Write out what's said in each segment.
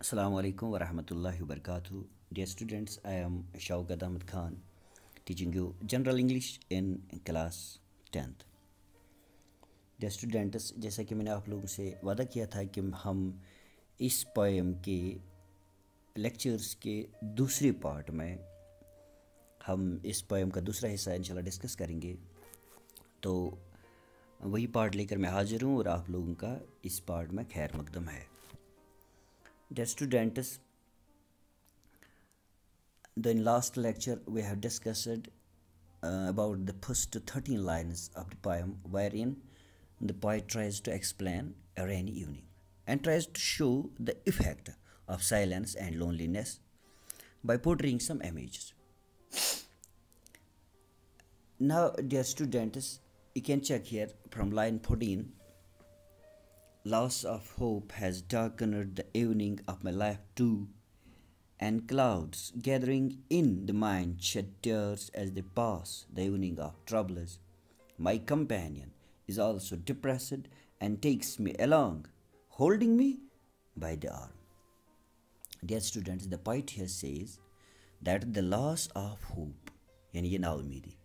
Assalamu warahmatullahi wabarakatuh. Dear students, I am Shaukat Ahmed Khan teaching you General English in class 10th. Dear students, जैसा कि मैंने आप लोगों से वादा किया था कि हम इस पोएम के लेक्चर्स के दूसरे पार्ट में हम इस पोएम का दूसरा हिस्सा इंशाल्लाह डिस्कस करेंगे तो वही पार्ट लेकर मैं हाजिर हूँ और आप लोगों का इस पार्ट में खैर मकदम है Dear students, in last lecture we have discussed uh, about the first 13 lines of the poem wherein the poet tries to explain a rainy evening and tries to show the effect of silence and loneliness by portraying some images. Now, dear students, you can check here from line 14 Loss of hope has darkened the evening of my life too, and clouds gathering in the mind shed tears as they pass the evening of troubles. My companion is also depressed and takes me along, holding me by the arm. Dear students, the poet here says that the loss of hope, yani Naumidi,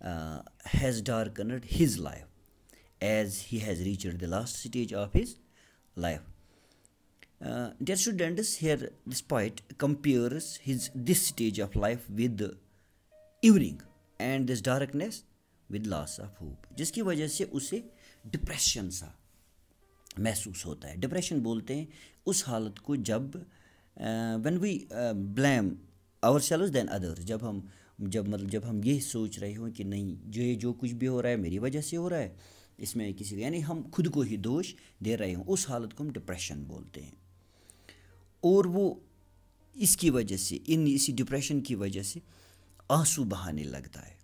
uh, has darkened his life as he has reached the last stage of his life. Uh, dear students, here this poet compares his this stage of life with the evening and this darkness with loss of hope, जिसकी वजह से उसे depression सा महसूस होता है depression बोलते हैं उस हालत को जब when we blame ourselves than other जब हम जब मतलब जब हम ये सोच रहे हों कि नहीं जो ये जो कुछ भी हो रहा है मेरी वजह से हो रहा है इसमें किसी यानी हम खुद को ही दोष दे रहे हों उस हालत को हम डिप्रेशन बोलते हैं और वो इसकी वजह से इन इसी डिप्रेशन की वजह से आंसू बहाने लगता है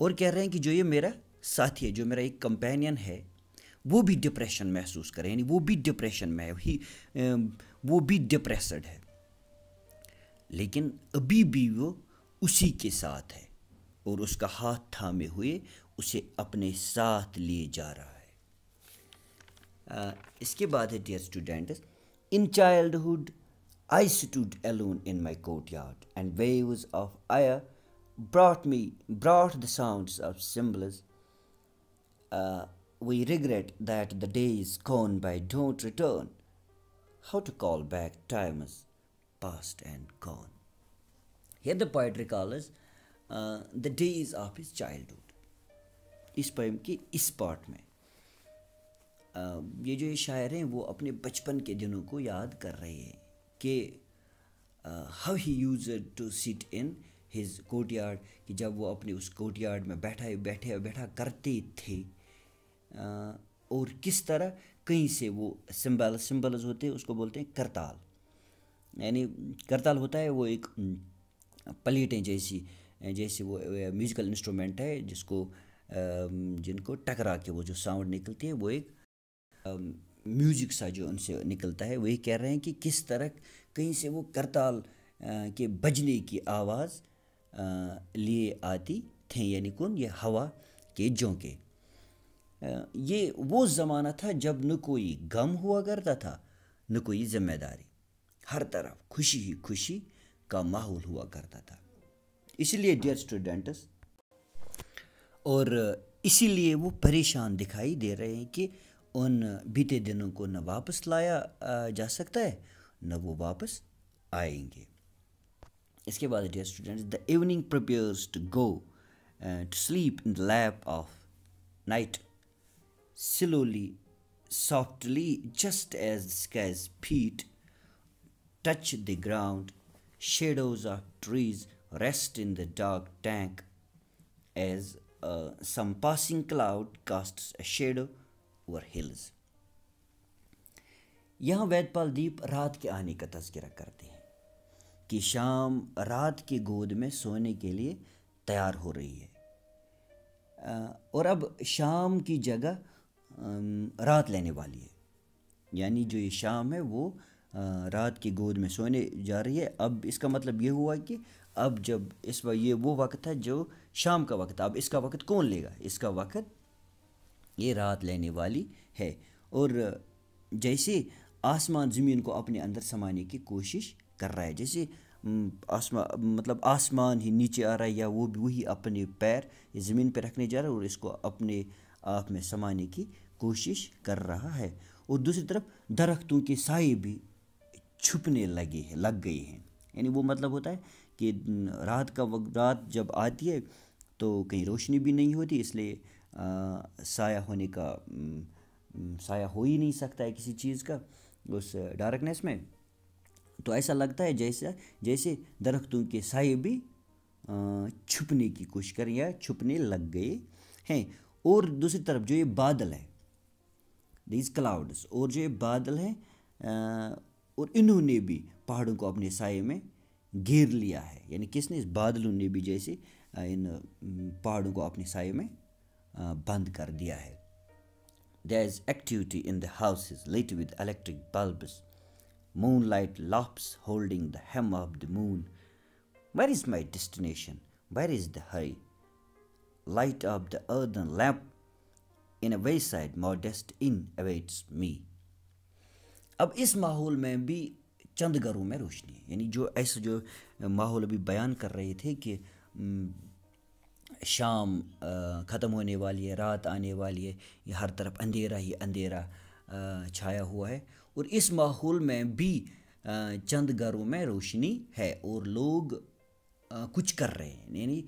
और कह रहे हैं कि जो ये मेरा साथी है जो मेरा एक कंपेनियन है वो भी डिप्रेशन महसूस करें यानी वो भी डिप्रेशन में ही वो भी डिप्रेसड है लेकिन अभी भी वो उसी के साथ है और उसका हाथ थामे हुए उसे अपने साथ लिए जा रहा है इसके बाद है dear student in childhood I stood alone in my courtyard and waves of air brought me brought the sound of cymbals we regret that the day is gone by don't return how to call back time past and gone here the poet recalls the days of his childhood इस poem के इस part में ये जो ये शायर हैं वो अपने बचपन के दिनों को याद कर रहे हैं कि how he use to sit in his courtyard कि जब वो अपने उस कोर्ट यार्ड में बैठा बैठे बैठा करते थे uh, और किस तरह कहीं से वो सिंबल सिंबल्स होते हैं उसको बोलते हैं करताल यानी करताल होता है वो एक प्लेटें जैसी जैसे वो म्यूज़िकल इंस्ट्रूमेंट है जिसको जिनको टकरा के वो जो साउंड निकलती है वो एक म्यूजिक सा जो उनसे निकलता है वही कह रहे हैं कि किस तरह कहीं से वो करताल के बजने की आवाज़ लिए आती थे यानी कौन ये हवा के झोंके ये वो ज़माना था जब न कोई गम हुआ करता था न कोई जिम्मेदारी हर तरफ खुशी ही खुशी का माहौल हुआ करता था इसलिए डियर स्टूडेंट्स और इसीलिए वो परेशान दिखाई दे रहे हैं कि उन बीते दिनों को न वापस लाया जा सकता है न वो वापस आएंगे इसके बाद dear students the evening prepares to go to sleep in the lap of night slowly softly, just as the sky's feet touch the ground, shadows of trees rest in the dark tank as uh, some passing cloud casts a shadow over hills. यहाँ वैदपाल दीप रात के आने का तस्करा करते हैं कि शाम रात की गोद में सोने के लिए तैयार हो रही है और अब शाम की जगह रात लेने वाली है यानी जो ये शाम है वो रात की गोद में सोने जा रही है अब इसका मतलब ये हुआ कि अब जब इस वक्त ये वो वक्त है जो शाम का वक्त अब इसका वक्त कौन लेगा इसका वक्त ये रात लेने वाली है और जैसे आसमान ज़मीन को अपने अंदर समाने की कोशिश कर रहा है जैसे आसमान मतलब आसमान ही नीचे आ रहा है या वो भी वही अपने पैर ज़मीन पर रखने जा रहा है और इसको अपने आप में समाने की कोशिश कर रहा है और दूसरी तरफ दरख्तों की साए भी छुपने लगे हैं लग गए हैं यानी वो मतलब होता है कि रात का वक्त रात जब आती है तो कहीं रोशनी भी नहीं होती इसलिए साया होने का साया हो ही नहीं सकता है किसी चीज़ का उस डार्कनेस में तो ऐसा लगता है जैसा जैसे दरख्तों के साए भी छुपने की कोशिश करें या छुपने लग गए हैं और दूसरी तरफ जो ये बादल है दीज क्लाउड्स और जो ये बादल हैं और इन्होंने भी पहाड़ों को अपने साय में घेर लिया है यानी किसने इस बादलों ने भी जैसे इन पहाड़ों को अपने साय में बंद कर दिया है there is activity in the house lit with electric bulbs moon light lamps holding the hem of the moon where is my destination where is the hurry of the earthen lamp in a wayside modest inn awaits me अब इस माहौल में भी चंद घरों में रोशनी यानी जो ऐसे जो माहौल अभी बयान कर रहे थे कि शाम ख़त्म होने वाली है रात आने वाली है ये हर तरफ अंधेरा ही अंधेरा छाया हुआ है और इस माहौल में भी चंद घरों में रोशनी है और लोग कुछ कर रहे हैं यानी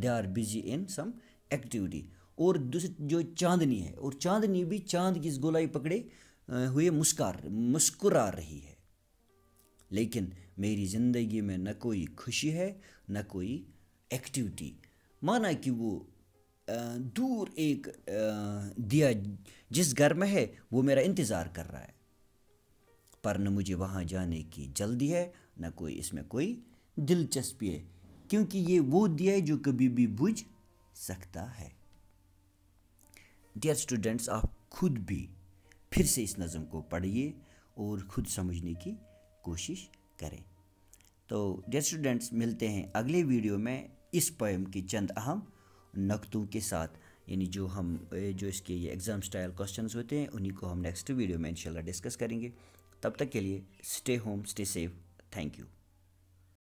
they are busy in some activity और दूसरी जो चांदनी है और चांदनी भी चांद की इस गोलाई पकड़े हुए मुस्कार मुस्कुरा रही है लेकिन मेरी ज़िंदगी में न कोई खुशी है न कोई एक्टिविटी माना कि वो दूर एक दिया जिस घर में है वो मेरा इंतज़ार कर रहा है पर न मुझे वहाँ जाने की जल्दी है न कोई इसमें कोई दिलचस्पी है क्योंकि ये वो दिया है जो कभी भी बुझ सकता है डियर स्टूडेंट्स आप खुद भी फिर से इस नज़म को पढ़िए और ख़ुद समझने की कोशिश करें तो डे स्टूडेंट्स मिलते हैं अगले वीडियो में इस पोएम की चंद अहम नक्तों के साथ यानी जो हम जो इसके ये एग्ज़ाम स्टाइल क्वेश्चंस होते हैं उन्हीं को हम नेक्स्ट वीडियो में इंशाल्लाह डिस्कस करेंगे तब तक के लिए stay home stay safe thank you